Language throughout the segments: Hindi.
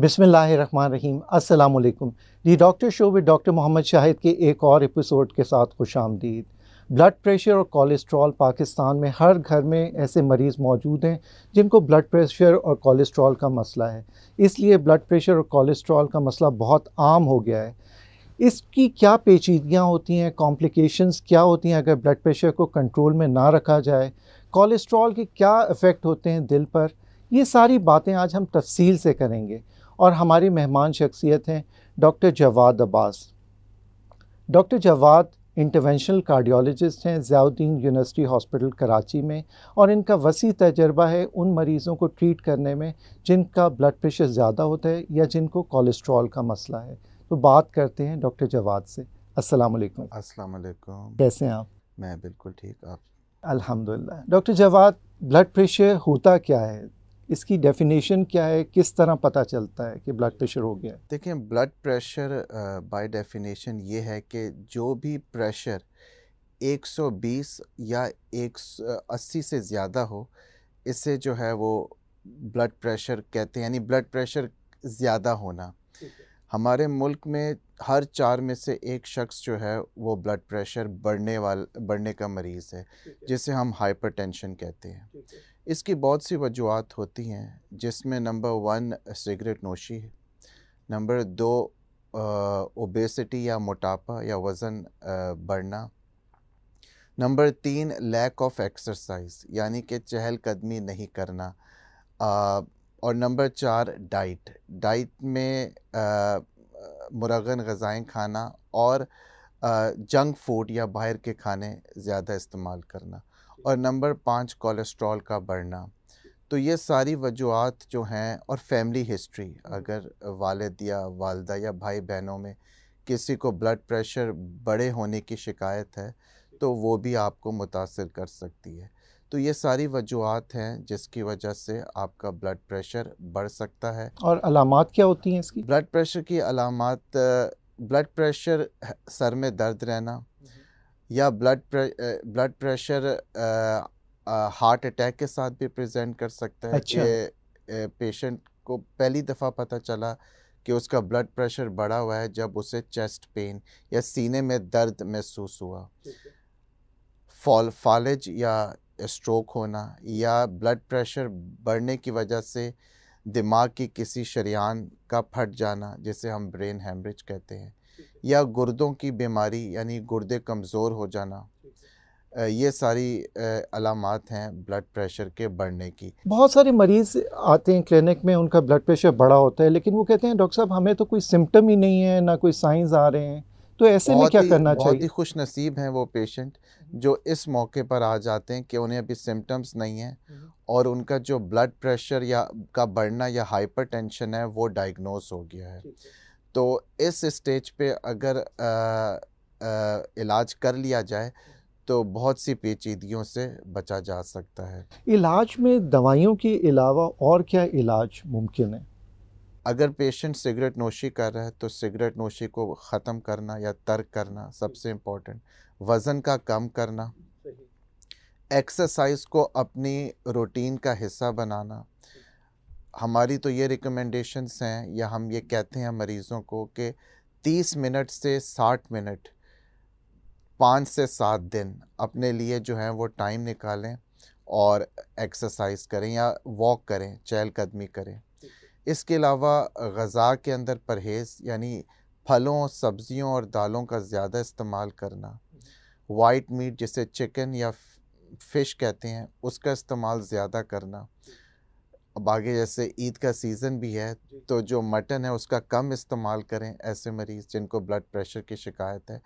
बिसमीम अल्लाम the doctor show with doctor Mohammad Shahid के एक और एपिसोड के साथ खुश आमदीद ब्लड प्रेशर और कोलेस्ट्रॉल पाकिस्तान में हर घर में ऐसे मरीज़ मौजूद हैं जिनको ब्लड प्रेशर और कोलेस्ट्रॉल का मसला है इसलिए ब्लड प्रेशर और कोलेस्ट्रॉल का मसला बहुत आम हो गया है इसकी क्या पेचीदगियाँ होती हैं कॉम्प्लिकेशंस क्या होती हैं अगर ब्लड प्रेशर को कंट्रोल में ना रखा जाए कोलेस्ट्रॉल के क्या इफ़ेक्ट होते हैं दिल पर ये सारी बातें आज हम तफसील से करेंगे और हमारी मेहमान शख्सियत हैं doctor Jawad Abbas doctor Jawad interventional cardiologist हैं जयाउद्दीन यूनिवर्सिटी हॉस्पिटल कराची में और इनका वसी तजर्बा है उन मरीज़ों को ट्रीट करने में जिनका ब्लड प्रेशर ज़्यादा होता है या जिनको कोलेस्ट्रॉल का मसला है तो बात करते हैं डॉक्टर जवाद से अस्सलाम वालेकुम अस्सलाम वालेकुम कैसे हैं आप मैं बिल्कुल ठीक आप अल्हम्दुलिल्लाह डॉक्टर जवाद ब्लड प्रेशर होता क्या है इसकी डेफिनेशन क्या है किस तरह पता चलता है कि ब्लड प्रेशर हो गया देखें ब्लड प्रेशर बाय डेफिनेशन ये है कि जो भी प्रेशर 120 या 180 से ज़्यादा हो इसे जो है वो ब्लड प्रेशर कहते हैं यानी ब्लड प्रेशर ज़्यादा होना हमारे मुल्क में हर चार में से एक शख्स जो है वो ब्लड प्रेशर बढ़ने वाल बढ़ने का मरीज़ है जिसे हम हाइपरटेंशन कहते हैं इसकी बहुत सी वजूहत होती हैं जिसमें नंबर वन सिगरेट नोशी है नंबर दो ओबेसिटी या मोटापा या वज़न बढ़ना नंबर तीन लैक ऑफ एक्सरसाइज यानी कि चहलकदमी नहीं करना आ, और नंबर चार डाइट डाइट में मुरगन गज़ाएँ खाना और जंक फूड या बाहर के खाने ज़्यादा इस्तेमाल करना और नंबर पाँच कोलेस्ट्रॉल का बढ़ना तो ये सारी वजूहत जो हैं और फैमिली हिस्ट्री अगर वालद या वालदा या भाई बहनों में किसी को ब्लड प्रेशर बड़े होने की शिकायत है तो वो भी आपको मुतासर कर सकती है तो ये सारी वजूहत हैं जिसकी वजह से आपका ब्लड प्रेशर बढ़ सकता है और अलामत क्या होती हैं इसकी ब्लड प्रेशर की अलामत ब्लड प्रेशर सर में दर्द रहना या blood blood pressure heart attack के साथ भी प्रेजेंट कर सकता है अच्छा। पेशेंट को पहली दफ़ा पता चला कि उसका ब्लड प्रेशर बढ़ा हुआ है जब उसे चेस्ट पेन या सीने में दर्द महसूस हुआ फॉल फॉलेज या स्ट्रोक होना या ब्लड प्रेशर बढ़ने की वजह से दिमाग की किसी शरियान का फट जाना जिसे हम ब्रेन हेमरेज कहते हैं या गुर्दों की बीमारी यानी गुर्दे कमज़ोर हो जाना ये सारी अलामत हैं ब्लड प्रेशर के बढ़ने की बहुत सारे मरीज़ आते हैं क्लिनिक में उनका ब्लड प्रेशर बढ़ा होता है लेकिन वो कहते हैं डॉक्टर साहब हमें तो कोई सिम्टम ही नहीं है ना कोई साइंस आ रहे हैं तो ऐसे में क्या करना चाहिए बहुत ही खुश नसीब हैं वो पेशेंट हम्म। जो इस मौके पर आ जाते हैं कि उन्हें अभी सिम्टम्स नहीं हैं हम्म। और उनका जो ब्लड प्रेशर या का बढ़ना या हाइपर है वो डायग्नोज हो गया है तो इस स्टेज पे अगर आ, आ, इलाज कर लिया जाए तो बहुत सी पेचीदगियों से बचा जा सकता है इलाज में दवाइयों के अलावा और क्या इलाज मुमकिन है अगर पेशेंट सिगरेट नोशी कर रहा है तो सिगरेट नोशी को ख़त्म करना या तर्क करना सबसे इम्पोर्टेंट वज़न का कम करना एक्सरसाइज को अपनी रूटीन का हिस्सा बनाना हमारी तो ये रिकमेंडेशंस हैं या हम ये कहते हैं मरीज़ों को कि 30 मिनट से 60 मिनट पाँच से सात दिन अपने लिए जो है वो टाइम निकालें और एक्सरसाइज करें या वॉक करें चहलकदमी करें इसके अलावा गज़ा के अंदर परहेज़ यानी फलों सब्ज़ियों और दालों का ज़्यादा इस्तेमाल करना वाइट हम्म। मीट जिसे चिकन या फ़िश कहते हैं उसका इस्तेमाल ज़्यादा करना अब आगे जैसे ईद का सीज़न भी है तो जो मटन है उसका कम इस्तेमाल करें ऐसे मरीज़ जिनको ब्लड प्रेशर की शिकायत है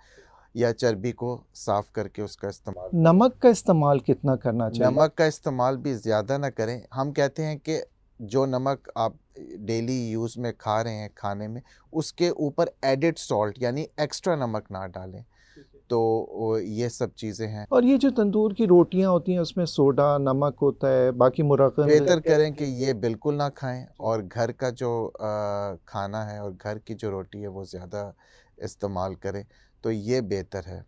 या चर्बी को साफ करके उसका इस्तेमाल नमक का इस्तेमाल कितना करना चाहिए नमक का इस्तेमाल भी ज़्यादा ना करें हम कहते हैं कि जो नमक आप डेली यूज़ में खा रहे हैं खाने में उसके ऊपर एडिड सॉल्ट यानी एक्स्ट्रा नमक ना डालें तो ये सब चीज़ें हैं और ये जो तंदूर की रोटियां होती हैं उसमें सोडा नमक होता है बाकी मुरक बेहतर करें कि ये बिल्कुल ना खाएं और घर का जो खाना है और घर की जो रोटी है वो ज़्यादा इस्तेमाल करें तो ये बेहतर है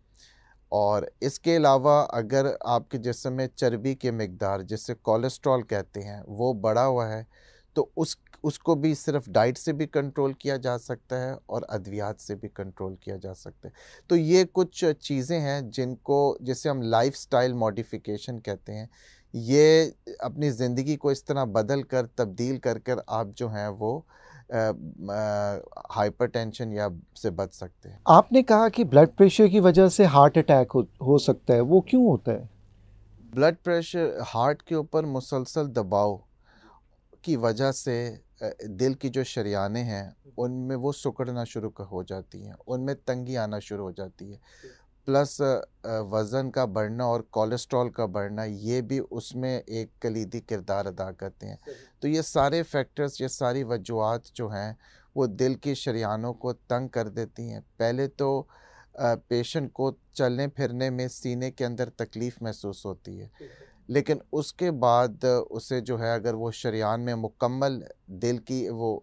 और इसके अलावा अगर आपके जिसम में चर्बी के मकदार जिसे कोलेस्ट्रॉल कहते हैं वो बढ़ा हुआ है तो उस उसको भी सिर्फ डाइट से भी कंट्रोल किया जा सकता है और अद्वियात से भी कंट्रोल किया जा सकता है तो ये कुछ चीज़ें हैं जिनको जैसे हम लाइफ स्टाइल मॉडिफिकेशन कहते हैं ये अपनी ज़िंदगी को इस तरह बदल कर तब्दील कर कर आप जो हैं वो हाइपर टेंशन या से बच सकते हैं आपने कहा कि ब्लड प्रेशर की वजह से हार्ट अटैक हो, हो सकता है वो क्यों होता है ब्लड प्रेशर हार्ट के ऊपर मुसलसल दबाव की वजह से दिल की जो शरियाने हैं हम्म। उनमें वो सुकड़ना शुरू हो जाती हैं उनमें तंगी आना शुरू हो जाती है प्लस वज़न का बढ़ना और कोलेस्ट्रॉल का बढ़ना ये भी उसमें एक कलीदी किरदार अदा करते हैं तो ये सारे फैक्टर्स ये सारी वजूहत जो हैं वो दिल की शरियानों को तंग कर देती हैं पहले तो पेशेंट को चलने फिरने में सीने के अंदर तकलीफ़ महसूस होती है लेकिन उसके बाद उसे जो है अगर वो शरियान में मुकम्मल दिल की वो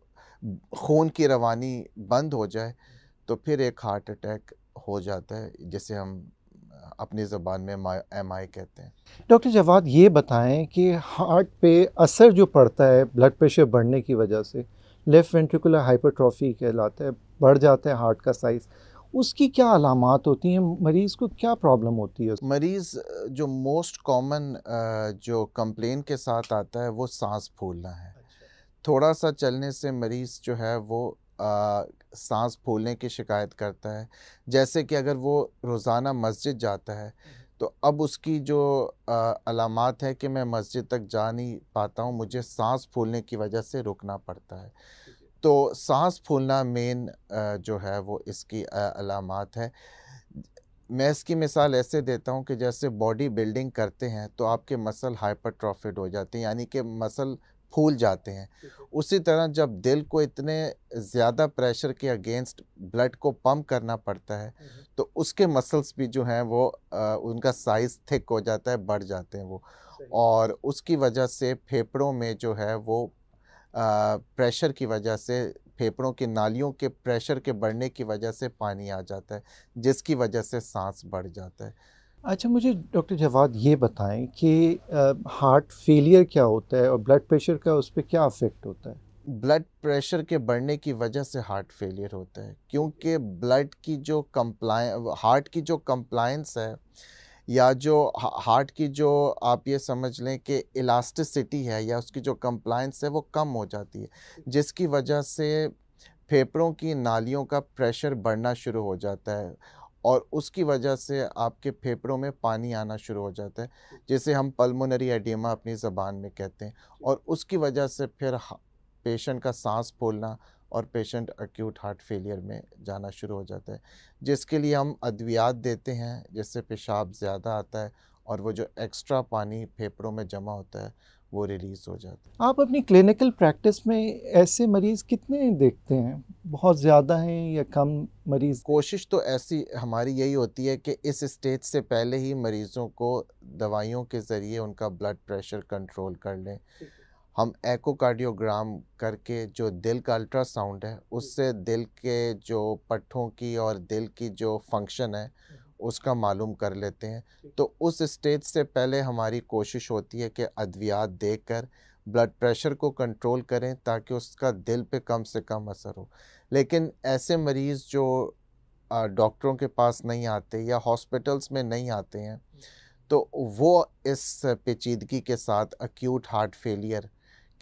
खून की रवानी बंद हो जाए तो फिर एक हार्ट अटैक हो जाता है जिसे हम अपनी ज़बान में एम आई कहते हैं डॉक्टर जवाब ये बताएं कि हार्ट पे असर जो पड़ता है ब्लड प्रेशर बढ़ने की वजह से लेफ़्ट वेंट्रिकुलर हाइपरट्रॉफी कहलाता है बढ़ जाता है हार्ट का साइज़ उसकी क्या अलामत होती हैं मरीज़ को क्या प्रॉब्लम होती है मरीज़ जो मोस्ट कॉमन जो कंप्लेन के साथ आता है वो सांस फूलना है अच्छा। थोड़ा सा चलने से मरीज़ जो है वो आ, सांस फूलने की शिकायत करता है जैसे कि अगर वो रोज़ाना मस्जिद जाता है हम्म। तो अब उसकी जो अलामत है कि मैं मस्जिद तक जा नहीं पाता हूँ मुझे सांस फूलने की वजह से रुकना पड़ता है तो सांस फूलना मेन जो है वो इसकी अलामत है मैं इसकी मिसाल ऐसे देता हूँ कि जैसे बॉडी बिल्डिंग करते हैं तो आपके मसल हाइपरट्रॉफिड हो जाते हैं यानी कि मसल फूल जाते हैं उसी तरह जब दिल को इतने ज़्यादा प्रेशर के अगेंस्ट ब्लड को पम्प करना पड़ता है तो उसके मसल्स भी जो हैं वो आ, उनका साइज़ थिक हो जाता है बढ़ जाते हैं वो और उसकी वजह से फेफड़ों में जो है वो प्रेशर की वजह से फेफड़ों की नालियों के प्रेशर के बढ़ने की वजह से पानी आ जाता है जिसकी वजह से सांस बढ़ जाता है अच्छा मुझे डॉक्टर जवाद ये बताएं कि आ, हार्ट फेलियर क्या होता है और ब्लड प्रेशर का उस पर क्या अफेक्ट होता है ब्लड प्रेशर के बढ़ने की वजह से हार्ट फेलियर होता है क्योंकि ब्लड की जो कम्प्लाय हार्ट की जो कंप्लायंस है या जो हार्ट की जो आप ये समझ लें कि इलास्टिसिटी है या उसकी जो कंप्लाइंस है वो कम हो जाती है जिसकी वजह से फेफड़ों की नालियों का प्रेशर बढ़ना शुरू हो जाता है और उसकी वजह से आपके फेफड़ों में पानी आना शुरू हो जाता है जिसे हम पल्मोनरी एडिमा अपनी ज़बान में कहते हैं और उसकी वजह से फिर पेशेंट का सांस फूलना और पेशेंट एक्यूट हार्ट फेलियर में जाना शुरू हो जाता है जिसके लिए हम अद्वियात देते हैं जिससे पेशाब ज़्यादा आता है और वो जो एक्स्ट्रा पानी फेफड़ों में जमा होता है वो रिलीज़ हो जाता है आप अपनी क्लिनिकल प्रैक्टिस में ऐसे मरीज़ कितने देखते हैं बहुत ज़्यादा हैं या कम मरीज़ कोशिश तो ऐसी हमारी यही होती है कि इस स्टेज से पहले ही मरीज़ों को दवाइयों के ज़रिए उनका ब्लड प्रेशर कंट्रोल कर लें हम एकोकार्डियोग्राम करके जो दिल का अल्ट्रासाउंड है उससे दिल के जो पट्ठों की और दिल की जो फंक्शन है हम्म। उसका मालूम कर लेते हैं तो उस स्टेज से पहले हमारी कोशिश होती है कि अद्वियात देख कर ब्लड प्रेशर को कंट्रोल करें ताकि उसका दिल पे कम से कम असर हो लेकिन ऐसे मरीज़ जो डॉक्टरों के पास नहीं आते या हॉस्पिटल्स में नहीं आते हैं हम्म। तो वो इस पेचीदगी के साथ अक्यूट हार्ट फेलियर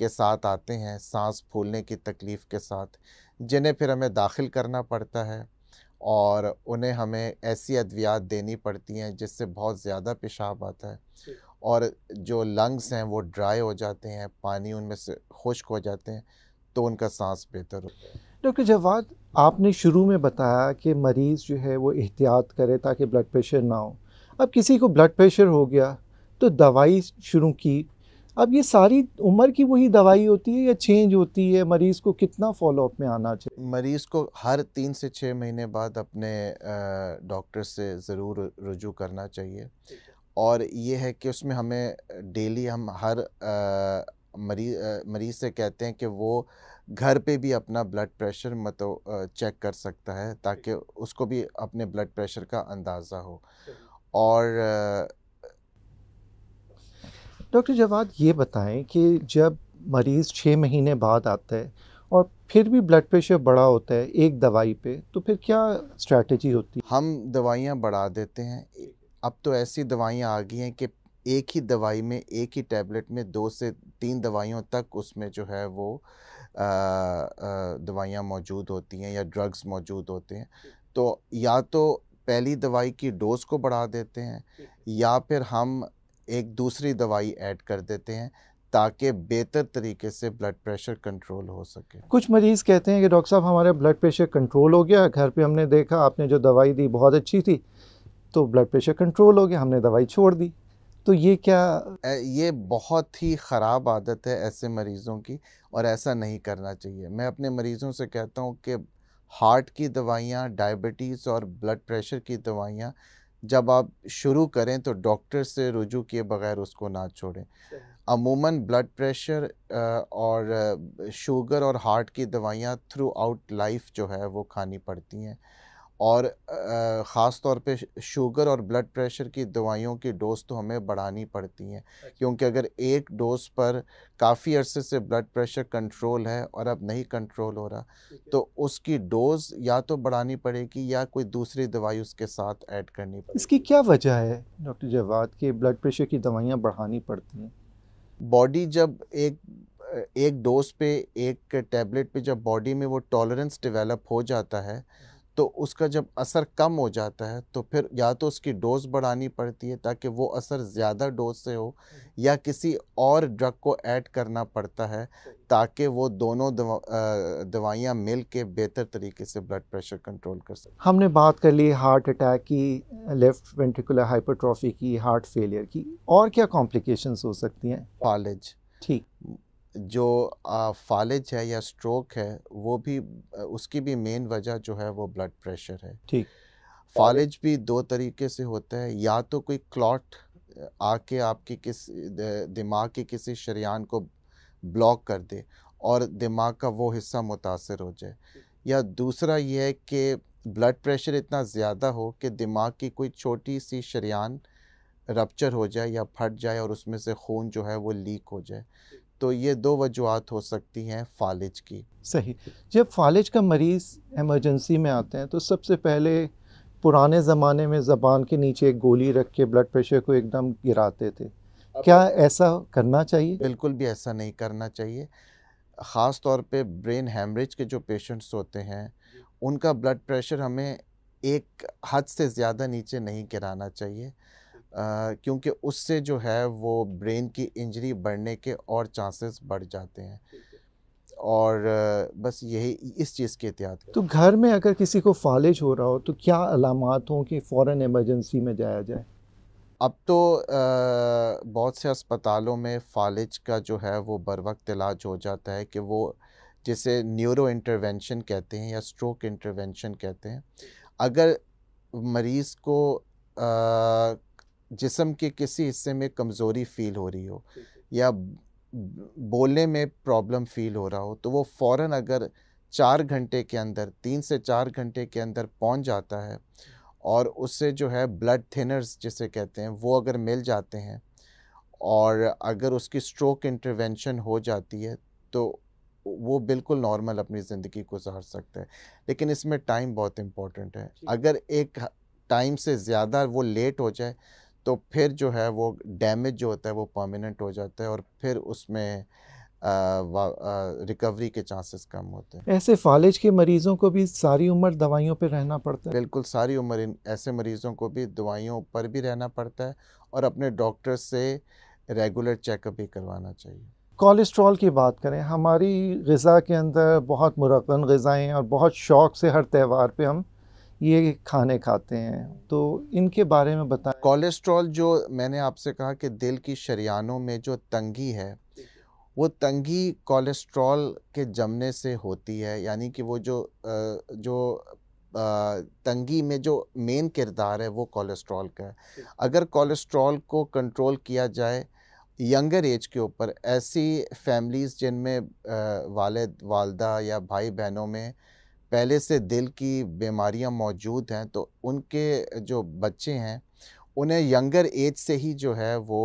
के साथ आते हैं सांस फूलने की तकलीफ़ के साथ जिन्हें फिर हमें दाखिल करना पड़ता है और उन्हें हमें ऐसी अद्वियात देनी पड़ती हैं जिससे बहुत ज़्यादा पेशाब आता है और जो लंग्स हैं वो ड्राई हो जाते हैं पानी उनमें से खुश्क हो जाते हैं तो उनका सांस बेहतर होता है डॉक्टर जवाद आपने शुरू में बताया कि मरीज़ जो है वो एहतियात करे ताकि ब्लड प्रेशर ना हो अब किसी को ब्लड प्रेशर हो गया तो दवाई शुरू की अब ये सारी उम्र की वही दवाई होती है या चेंज होती है मरीज़ को कितना फॉलोअप में आना चाहिए मरीज़ को हर तीन से छः महीने बाद अपने डॉक्टर से ज़रूर रजू करना चाहिए और ये है कि उसमें हमें डेली हम हर मरीज मरीज़ से कहते हैं कि वो घर पे भी अपना ब्लड प्रेशर मतलब चेक कर सकता है ताकि उसको भी अपने ब्लड प्रेशर का अंदाज़ा हो और डॉक्टर जवाद ये बताएं कि जब मरीज़ छः महीने बाद आता है और फिर भी ब्लड प्रेशर बढ़ा होता है एक दवाई पे तो फिर क्या स्ट्रैटेजी होती है हम दवाइयाँ बढ़ा देते हैं अब तो ऐसी दवाइयाँ आ गई हैं कि एक ही दवाई में एक ही टैबलेट में दो से तीन दवाइयों तक उसमें जो है वो दवाइयाँ मौजूद होती हैं या ड्रग्स मौजूद होते हैं तो या तो पहली दवाई की डोज़ को बढ़ा देते हैं या फिर हम एक दूसरी दवाई ऐड कर देते हैं ताकि बेहतर तरीके से ब्लड प्रेशर कंट्रोल हो सके कुछ मरीज़ कहते हैं कि डॉक्टर साहब हमारा ब्लड प्रेशर कंट्रोल हो गया घर पे हमने देखा आपने जो दवाई दी बहुत अच्छी थी तो ब्लड प्रेशर कंट्रोल हो गया हमने दवाई छोड़ दी तो ये क्या ये बहुत ही ख़राब आदत है ऐसे मरीज़ों की और ऐसा नहीं करना चाहिए मैं अपने मरीज़ों से कहता हूँ कि हार्ट की दवाइयाँ डायबिटीज़ और ब्लड प्रेशर की दवाइयाँ जब आप शुरू करें तो डॉक्टर से रुजू किए बगैर उसको ना छोड़ें अमूमन ब्लड प्रेशर और शुगर और हार्ट की दवाइयाँ थ्रू आउट लाइफ जो है वो खानी पड़ती हैं और ख़ास तौर पे शुगर और ब्लड प्रेशर की दवाइयों की डोज़ तो हमें बढ़ानी पड़ती हैं अच्छा। क्योंकि अगर एक डोज़ पर काफ़ी अरसे से ब्लड प्रेशर कंट्रोल है और अब नहीं कंट्रोल हो रहा तो उसकी डोज़ या तो बढ़ानी पड़ेगी या कोई दूसरी दवाई उसके साथ ऐड करनी पड़ेगी इसकी क्या वजह है डॉक्टर जवाद कि ब्लड प्रेशर की दवाइयाँ बढ़ानी पड़ती हैं बॉडी जब एक एक डोज पे एक टैबलेट पे जब बॉडी में वो टॉलरेंस डेवलप हो जाता है तो उसका जब असर कम हो जाता है तो फिर या तो उसकी डोज बढ़ानी पड़ती है ताकि वो असर ज़्यादा डोज से हो हम्म। या किसी और ड्रग को ऐड करना पड़ता है ताकि वो दोनों दवाइयाँ मिल के बेहतर तरीके से ब्लड प्रेशर कंट्रोल कर सकें हमने बात कर ली हार्ट अटैक की लेफ़्ट वेंट्रिकुलर हाइपरट्रॉफी की हार्ट फेलियर की और क्या कॉम्प्लिकेशंस हो सकती हैं कॉलेज ठीक जो फालिज है या स्ट्रोक है वो भी उसकी भी मेन वजह जो है वो ब्लड प्रेशर है ठीक फालिज भी दो तरीके से होता है या तो कोई क्लॉट आके आपकी किस दिमाग के किसी शरियान को ब्लॉक कर दे और दिमाग का वो हिस्सा मुतासर हो जाए या दूसरा ये है कि ब्लड प्रेशर इतना ज़्यादा हो कि दिमाग की कोई छोटी सी शरियान रपच्चर हो जाए या फट जाए और उसमें से खून जो है वो लीक हो जाए तो ये दो वजूहत हो सकती हैं फालिज की सही जब फालिज का मरीज़ एमरजेंसी में आते हैं तो सबसे पहले पुराने ज़माने में ज़बान के नीचे एक गोली रख के ब्लड प्रेशर को एकदम गिराते थे क्या ऐसा करना चाहिए बिल्कुल भी ऐसा नहीं करना चाहिए ख़ास तौर पे ब्रेन हेमरेज के जो पेशेंट्स होते हैं उनका ब्लड प्रेशर हमें एक हद से ज़्यादा नीचे नहीं गिराना चाहिए क्योंकि उससे जो है वो ब्रेन की इंजरी बढ़ने के और चांसेस बढ़ जाते हैं और बस यही इस चीज़ के एहतियात तो घर में अगर किसी को फालिज हो रहा हो तो क्या अलामत हों कि फ़ौर एमरजेंसी में जाया जाए अब तो आ, बहुत से अस्पतालों में फालिज का जो है वो बर वक्त इलाज हो जाता है कि वो जिसे न्यूरो इंटरवेंशन कहते हैं या स्ट्रोक इंटरवेंशन कहते हैं अगर मरीज़ को आ, जिसम के किसी हिस्से में कमज़ोरी फील हो रही हो या बोलने में प्रॉब्लम फील हो रहा हो तो वो फ़ौर अगर चार घंटे के अंदर तीन से चार घंटे के अंदर पहुंच जाता है और उससे जो है ब्लड थिनर्स जिसे कहते हैं वो अगर मिल जाते हैं और अगर उसकी स्ट्रोक इंटरवेंशन हो जाती है तो वो बिल्कुल नॉर्मल अपनी ज़िंदगी गुजार सकता है लेकिन इसमें टाइम बहुत इम्पॉर्टेंट है अगर एक टाइम से ज़्यादा वो लेट हो जाए तो फिर जो है वो डैमेज जो होता है वो परमानेंट हो जाता है और फिर उसमें रिकवरी के चांसेस कम होते हैं ऐसे फालिज के मरीज़ों को भी सारी उम्र दवाइयों पर रहना पड़ता है बिल्कुल सारी उम्र ऐसे मरीज़ों को भी दवाइयों पर भी रहना पड़ता है और अपने डॉक्टर से रेगुलर चेकअप भी करवाना चाहिए कोलेस्ट्रॉल की बात करें हमारी गज़ा के अंदर बहुत मुरकन गज़ाएँ और बहुत शौक़ से हर त्यौहार पर हम ये खाने खाते हैं तो इनके बारे में बताएं कोलेस्ट्रॉल जो मैंने आपसे कहा कि दिल की शरियानों में जो तंगी है वो तंगी कोलेस्ट्रॉल के जमने से होती है यानी कि वो जो जो तंगी में जो मेन किरदार है वो कोलेस्ट्रॉल का है अगर कोलेस्ट्रॉल को कंट्रोल किया जाए यंगर एज के ऊपर ऐसी फैमिलीज़ जिनमें वालद वालदा या भाई बहनों में पहले से दिल की बीमारियां मौजूद हैं तो उनके जो बच्चे हैं उन्हें यंगर एज से ही जो है वो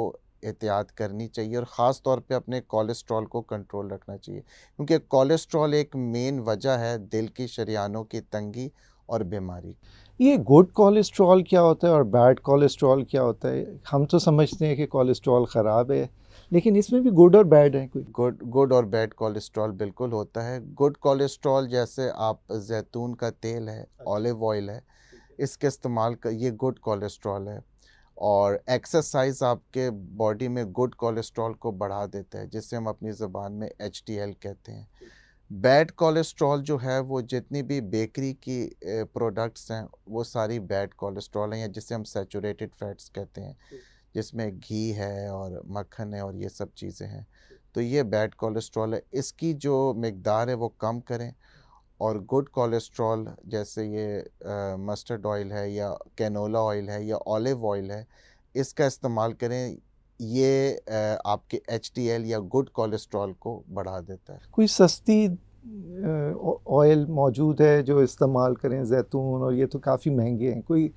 एहतियात करनी चाहिए और ख़ास तौर पे अपने कोलेस्ट्रॉल को कंट्रोल रखना चाहिए क्योंकि कोलेस्ट्रॉल एक मेन वजह है दिल की शरियानों की तंगी और बीमारी ये गुड कोलेस्ट्रॉल क्या होता है और बैड कोलेस्ट्रॉल क्या होता है हम तो समझते हैं कि कोलेस्ट्रॉल ख़राब है लेकिन इसमें भी गुड और बैड है कोई गुड गुड और बैड कोलेस्ट्रॉल बिल्कुल होता है गुड कोलेस्ट्रॉल जैसे आप जैतून का तेल है ऑलिव अच्छा। ऑयल है इसके इस्तेमाल का ये गुड कोलेस्ट्रॉल है और एक्सरसाइज आपके बॉडी में गुड कोलेस्ट्रॉल को बढ़ा देता है जिसे हम अपनी ज़बान में एच कहते हैं बैड कोलेस्ट्रॉल जो है वो जितनी भी बेकरी की प्रोडक्ट्स हैं वो सारी बैड कोलेस्ट्रॉल हैं या जिसे हम सेचूरेटेड फैट्स कहते हैं जिसमें घी है और मक्खन है और ये सब चीज़ें हैं तो ये बैड कोलेस्ट्रॉल है इसकी जो मकदार है वो कम करें और गुड कोलेस्ट्रॉल जैसे ये मस्टर्ड ऑयल है या कैनोला ऑयल है या ऑलिव ऑयल है इसका इस्तेमाल करें ये आ, आपके एच या गुड कोलेस्ट्रॉल को बढ़ा देता है कोई सस्ती ऑयल मौजूद है जो इस्तेमाल करें जैतून और ये तो काफ़ी महंगे हैं कोई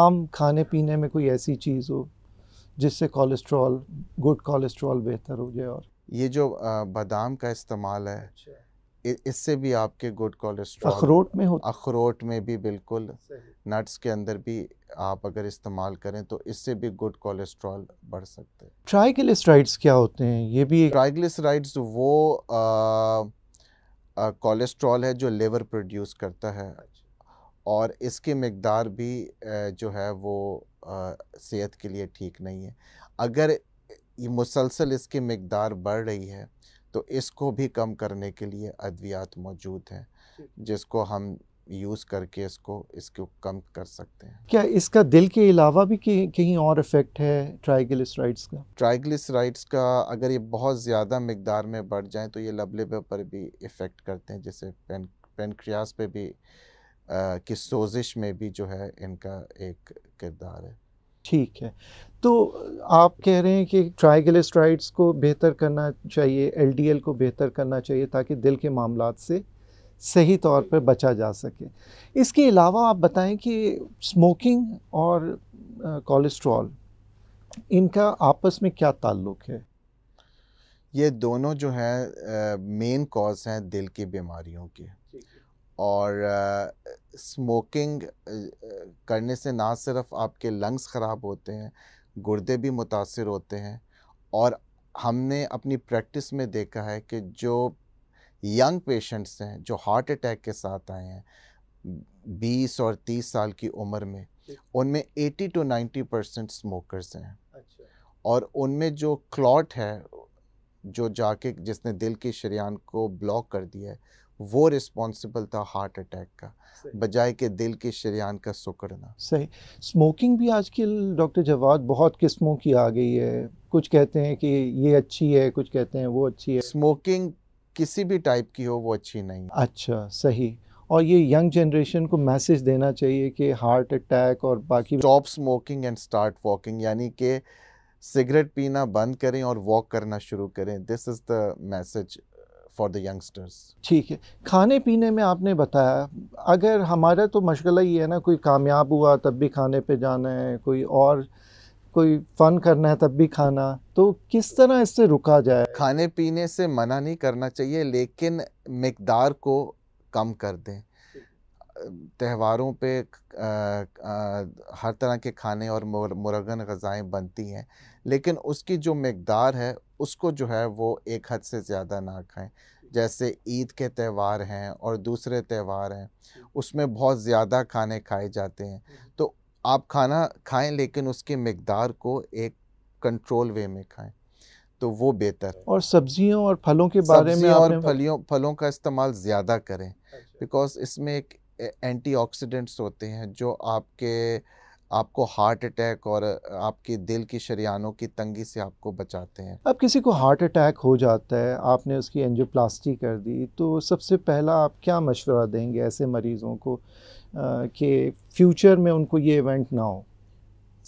आम खाने पीने में कोई ऐसी चीज़ हो जिससे कोलेस्ट्रॉल गुड कोलेस्ट्रॉल बेहतर हो जाए और ये जो बादाम का इस्तेमाल है अच्छा। इससे भी आपके गुड कोलेस्ट्रॉल अखरोट में हो अखरोट में भी बिल्कुल नट्स के अंदर भी आप अगर इस्तेमाल करें तो इससे भी गुड कोलेस्ट्रॉल बढ़ सकते हैं ट्राइग्लिसराइड्स क्या होते हैं ये भी ट्राइग्लिसराइड्स वो कोलेस्ट्रॉल है जो लेवर प्रोड्यूस करता है अच्छा। और इसकी मकदार भी जो है वो सेहत के लिए ठीक नहीं है अगर ये मुसलसल इसकी मकदार बढ़ रही है तो इसको भी कम करने के लिए अद्वियात मौजूद हैं जिसको हम यूज़ करके इसको इसको कम कर सकते हैं क्या इसका दिल के अलावा भी कहीं और इफेक्ट है ट्राइग्लिसराइड्स का ट्राइग्लिसराइड्स का अगर ये बहुत ज़्यादा मकदार में बढ़ जाए तो ये लबलेबे पर भी इफ़ेक्ट करते हैं जैसे पेन पेनक्रियास पे भी की सोजिश में भी जो है इनका एक किरदार है ठीक है तो आप कह रहे हैं कि ट्राइगलिसराइड्स को बेहतर करना चाहिए एलडीएल को बेहतर करना चाहिए ताकि दिल के मामला से सही तौर पर बचा जा सके इसके अलावा आप बताएं कि स्मोकिंग और कोलेस्ट्रॉल इनका आपस में क्या ताल्लुक है ये दोनों जो है मेन कॉज हैं दिल की बीमारियों के और स्मोकिंग करने से ना सिर्फ आपके लंग्स ख़राब होते हैं गुर्दे भी मुतासर होते हैं और हमने अपनी प्रैक्टिस में देखा है कि जो यंग पेशेंट्स हैं जो हार्ट अटैक के साथ आए हैं 20 और 30 साल की उम्र में उनमें 80 टू 90 परसेंट स्मोकर्स हैं अच्छा। और उनमें जो क्लॉट है जो जाके जिसने दिल के शरियान को ब्लॉक कर दिया है वो रिस्पॉन्सिबल था हार्ट अटैक का बजाय के दिल के शरियान का सुकड़ना सही स्मोकिंग भी आजकल डॉक्टर जवाद बहुत किस्मों की आ गई है कुछ कहते हैं कि ये अच्छी है कुछ कहते हैं वो अच्छी है स्मोकिंग किसी भी टाइप की हो वो अच्छी नहीं अच्छा सही और ये यंग जनरेशन को मैसेज देना चाहिए कि हार्ट अटैक और बाकी stop smoking and start walking यानी कि सिगरेट पीना बंद करें और वॉक करना शुरू करें this is the message for the youngsters ठीक है खाने पीने में आपने बताया अगर हमारा तो मशगला ये है ना कोई कामयाब हुआ तब भी खाने पे जाना है कोई और कोई फ़न करना है तब भी खाना तो किस तरह इससे रुका जाए खाने पीने से मना नहीं करना चाहिए लेकिन मकदार को कम कर दें त्यौहारों पे आ, आ, हर तरह के खाने और मुरगन गज़ाएँ बनती हैं लेकिन उसकी जो मकदार है उसको जो है वो एक हद से ज़्यादा ना खाएं जैसे ईद के त्यौहार हैं और दूसरे त्यौहार हैं उसमें बहुत ज़्यादा खाने खाए जाते हैं तो आप खाना खाएं लेकिन उसकी मकदार को एक कंट्रोल वे में खाएं तो वो बेहतर और सब्जियों और फलों के बारे में और फलियों फलों का इस्तेमाल ज़्यादा करें अच्छा। बिकॉज इसमें एक एंटीऑक्सीडेंट्स होते हैं जो आपके आपको हार्ट अटैक और आपके दिल की शरियानों की तंगी से आपको बचाते हैं अब किसी को हार्ट अटैक हो जाता है आपने उसकी एंजियोप्लास्टी कर दी तो सबसे पहला आप क्या मशवरा देंगे ऐसे मरीज़ों को कि फ्यूचर में उनको ये इवेंट ना हो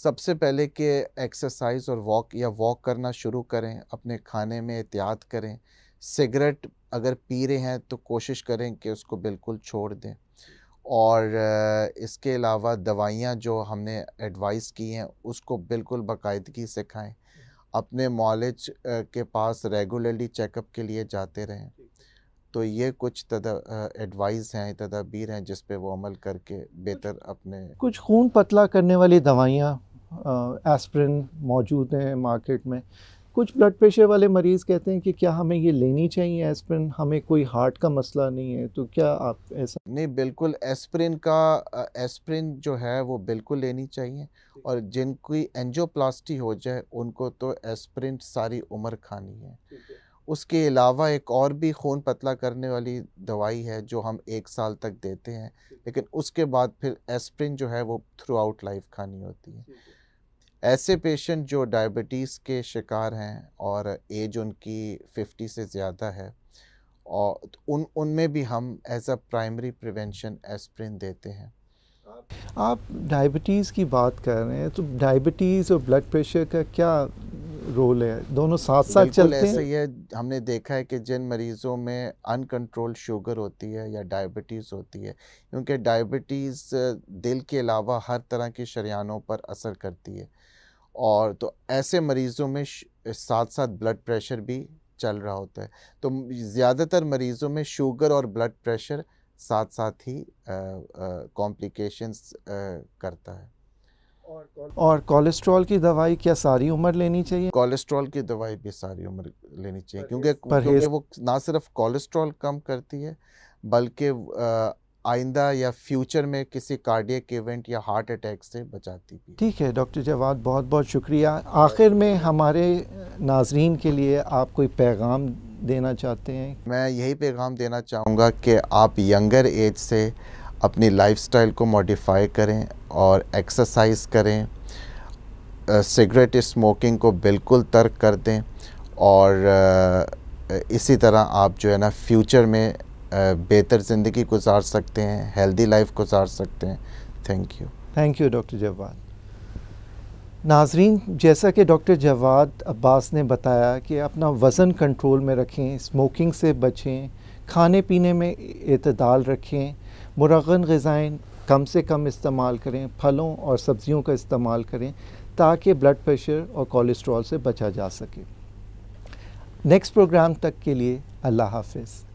सबसे पहले कि एक्सरसाइज और वॉक या वॉक करना शुरू करें अपने खाने में एहतियात करें सिगरेट अगर पी रहे हैं तो कोशिश करें कि उसको बिल्कुल छोड़ दें और इसके अलावा दवाइयाँ जो हमने एडवाइस की हैं उसको बिल्कुल बाकायदगी से खाएँ अपने मॉलेज के पास रेगुलरली चेकअप के लिए जाते रहें तो ये कुछ एडवाइस हैं तदाबीर हैं जिस पे वो अमल करके बेहतर अपने कुछ खून पतला करने वाली दवाइयाँ एस्प्रिन मौजूद हैं मार्केट में कुछ ब्लड प्रेशर वाले मरीज़ कहते हैं कि क्या हमें ये लेनी चाहिए एस्प्रिन हमें कोई हार्ट का मसला नहीं है तो क्या आप ऐसा नहीं बिल्कुल एस्प्रिन का एस्प्रिन जो है वो बिल्कुल लेनी चाहिए और जिनकी एंजियोप्लास्टी हो जाए उनको तो एस्प्रिन सारी उम्र खानी है उसके अलावा एक और भी खून पतला करने वाली दवाई है जो हम एक साल तक देते हैं लेकिन उसके बाद फिर एस्प्रिन जो है वो थ्रू आउट लाइफ खानी होती है ऐसे पेशेंट जो डायबिटीज़ के शिकार हैं और एज उनकी 50 से ज़्यादा है और उन उनमें भी हम as a primary prevention aspirin देते हैं आप डायबिटीज़ की बात कर रहे हैं तो डायबिटीज़ और ब्लड प्रेशर का क्या रोल है दोनों साथ साथ चलते ऐसे हैं ऐसे ये हमने देखा है कि जिन मरीज़ों में अनकंट्रोल शुगर होती है या डायबिटीज़ होती है क्योंकि डायबिटीज़ दिल के अलावा हर तरह के शरियानों पर असर करती है और तो ऐसे मरीज़ों में साथ साथ ब्लड प्रेशर भी चल रहा होता है तो ज़्यादातर मरीज़ों में शुगर और ब्लड प्रेशर साथ साथ ही कॉम्प्लिकेशंस करता है और कोलेस्ट्रॉल की दवाई क्या सारी उम्र लेनी चाहिए कोलेस्ट्रॉल की दवाई भी सारी उम्र लेनी चाहिए क्योंकि क्योंकि वो ना सिर्फ कोलेस्ट्रॉल कम करती है बल्कि आइंदा या फ्यूचर में किसी कार्डियक इवेंट या हार्ट अटैक से बचाती भी ठीक है डॉक्टर जवाद बहुत बहुत शुक्रिया आखिर में हमारे नाजरीन के लिए आप कोई पैगाम देना चाहते हैं मैं यही पैगाम देना चाहूँगा कि आप यंगर एज से अपनी लाइफस्टाइल को मॉडिफाई करें और एक्सरसाइज करें सिगरेट स्मोकिंग को बिल्कुल तर्क कर दें और इसी तरह आप जो है ना फ्यूचर में बेहतर ज़िंदगी गुजार सकते हैं हेल्दी लाइफ गुजार सकते हैं thank you thank you doctor Jawad Nazreen जैसा कि डॉक्टर जवाद अब्बास ने बताया कि अपना वज़न कंट्रोल में रखें स्मोकिंग से बचें खाने पीने में अतदाल रखें मुरगन गज़ाएँ कम से कम इस्तेमाल करें फलों और सब्ज़ियों का इस्तेमाल करें ताकि ब्लड प्रेशर और कोलेस्ट्रॉल से बचा जा सके नेक्स्ट प्रोग्राम तक के लिए अल्लाह हाफिज़